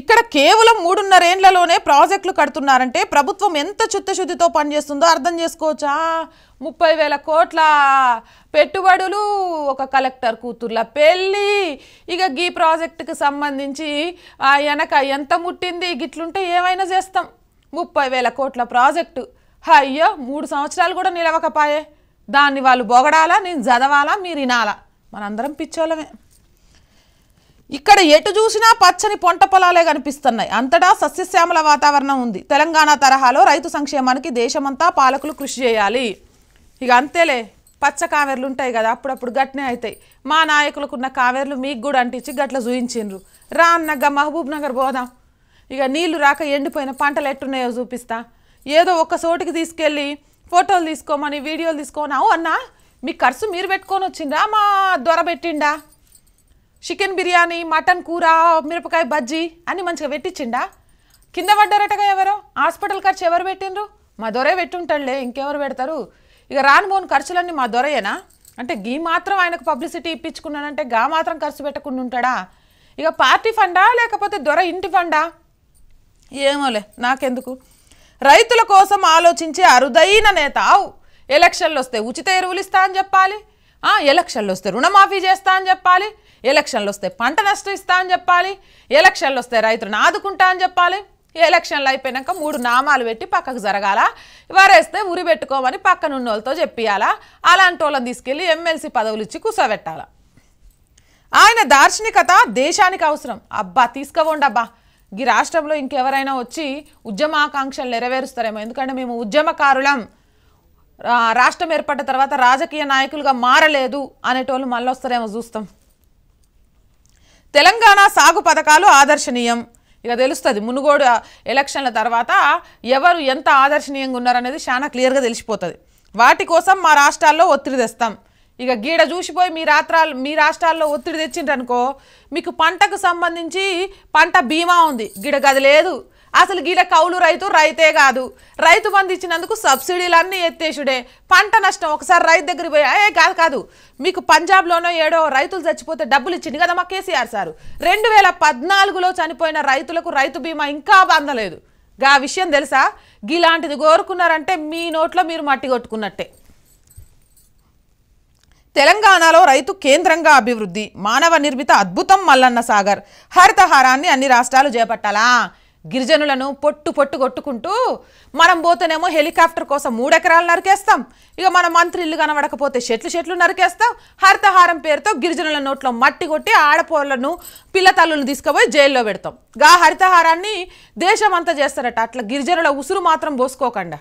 ఇక్కడ కేవలం మూడున్నరేండ్లలోనే ప్రాజెక్టులు కడుతున్నారంటే ప్రభుత్వం ఎంత చిత్తశుద్ధితో పనిచేస్తుందో అర్థం చేసుకోవచ్చా ముప్పై వేల కోట్ల పెట్టుబడులు ఒక కలెక్టర్ కూతుర్ల పెళ్ళి ఇక గీ ప్రాజెక్టుకి సంబంధించి వెనక ఎంత ముట్టింది గిట్లుంటే ఏమైనా చేస్తాం ముప్పై వేల కోట్ల ప్రాజెక్టు అయ్యో మూడు సంవత్సరాలు కూడా నిలవకపాయే దాన్ని వాళ్ళు బొగడాలా నేను చదవాలా మీరు వినాలా మనందరం పిచ్చోళ్ళమే ఇక్కడ ఎటు చూసినా పచ్చని పొంట పొలాలే కనిపిస్తున్నాయి అంతటా సస్యశ్యామల వాతావరణం ఉంది తెలంగాణ తరహాలో రైతు సంక్షేమానికి దేశమంతా పాలకులు కృషి చేయాలి ఇక అంతేలే పచ్చ కావేర్లు ఉంటాయి కదా అప్పుడప్పుడు గట్నే అవుతాయి మా నాయకులకున్న కావేర్లు మీకు కూడా అంటించి గట్ల చూయించిండ్రు రా అన్నగా మహబూబ్ నగర్ పోదాం ఇక నీళ్లు రాక ఎండిపోయిన పంటలు ఎట్టున్నాయో చూపిస్తా ఏదో ఒక చోటుకి తీసుకెళ్ళి ఫోటోలు తీసుకోమని వీడియోలు తీసుకోమని అన్నా మీ ఖర్చు మీరు పెట్టుకొని వచ్చిండ్రా మా దొర పెట్టిండా చికెన్ బిర్యానీ మటన్ కూర మిరపకాయ బజ్జీ అని మంచిగా పెట్టించిండా కింద పడ్డారటగా ఎవరో హాస్పిటల్ ఖర్చు ఎవరు పెట్టిండ్రు మా దొరే పెట్టుంటాడులే ఇంకెవరు పెడతారు ఇక రానుబోన్ ఖర్చులన్నీ మా దొరయేనా అంటే గీ మాత్రం ఆయనకు పబ్లిసిటీ ఇప్పించుకున్నానంటే గా మాత్రం ఖర్చు పెట్టకుండా ఉంటాడా ఇక పార్టీ ఫండా లేకపోతే దొర ఇంటి ఫండా ఏమోలే నాకెందుకు రైతుల కోసం ఆలోచించే అరుదైన నేత ఆవు ఎలక్షన్లు వస్తే ఉచిత ఎరువులు ఇస్తా అని చెప్పాలి ఎలక్షన్లు వస్తే రుణమాఫీ చేస్తా అని చెప్పాలి ఎలక్షన్లు వస్తే పంట నష్టం ఇస్తా అని చెప్పాలి ఎలక్షన్లు వస్తే రైతులను ఆదుకుంటా అని చెప్పాలి ఎలక్షన్లు అయిపోయాక మూడు నామాలు పెట్టి పక్కకు జరగాల వరేస్తే ఉరి పెట్టుకోమని ఉన్న వాళ్ళతో చెప్పియాలా అలాంటి వాళ్ళని తీసుకెళ్ళి ఎమ్మెల్సీ పదవులు ఇచ్చి కూసబెట్టాల ఆయన దార్శనికత దేశానికి అవసరం అబ్బా తీసుకోండి అబ్బా ఈ రాష్ట్రంలో ఇంకెవరైనా వచ్చి ఉద్యమాకాంక్షలు నెరవేరుస్తారేమో ఎందుకంటే మేము ఉద్యమకారులం రాష్ట్రం ఏర్పడ్డ తర్వాత రాజకీయ నాయకులుగా మారలేదు అనేటోళ్ళు మళ్ళొస్తారేమో చూస్తాం తెలంగాణ సాగు పథకాలు ఆదర్శనీయం ఇక తెలుస్తుంది మునుగోడు ఎలక్షన్ల తర్వాత ఎవరు ఎంత ఆదర్శనీయంగా ఉన్నారనేది చాలా క్లియర్గా తెలిసిపోతుంది వాటి కోసం మా రాష్ట్రాల్లో ఒత్తిడి తెస్తాం ఇక గీడ చూసిపోయి మీ రాత్రాలు మీ రాష్ట్రాల్లో ఒత్తిడి తెచ్చిండ్రనుకో మీకు పంటకు సంబంధించి పంట బీమా ఉంది గిడ గది లేదు అసలు గీల కౌలు రైతు రైతే కాదు రైతు బంధు ఇచ్చినందుకు సబ్సిడీలన్నీ ఎత్తేసుడే పంట నష్టం ఒకసారి రైతు దగ్గరికి పోయి ఏ కాదు కాదు మీకు పంజాబ్లోనో ఏడో రైతులు చచ్చిపోతే డబ్బులు ఇచ్చింది కదా మా కేసీఆర్ సారు రెండు వేల పద్నాలుగులో చనిపోయిన రైతులకు రైతు బీమా ఇంకా అందలేదు గా విషయం తెలుసా గిలాంటిది కోరుకున్నారంటే మీ నోట్లో మీరు మట్టి కొట్టుకున్నట్టే తెలంగాణలో రైతు కేంద్రంగా అభివృద్ధి మానవ నిర్మిత అద్భుతం మల్లన్న సాగర్ హరితహారాన్ని అన్ని రాష్ట్రాలు చేపట్టాలా గిరిజనులను పొట్టు పొట్టు కొట్టుకుంటూ మనం పోతేనేమో హెలికాప్టర్ కోసం మూడెకరాలు నరికేస్తాం ఇక మన మంత్రి ఇల్లు కనబడకపోతే చెట్లు చెట్లు నరికేస్తాం హరితహారం పేరుతో గిరిజనుల నోట్లో మట్టి కొట్టి ఆడపోళ్లను పిల్లతల్లులను తీసుకుపోయి జైల్లో పెడతాం గా హరితహారాన్ని దేశమంతా చేస్తారట అట్లా గిరిజనుల ఉసురు మాత్రం పోసుకోకుండా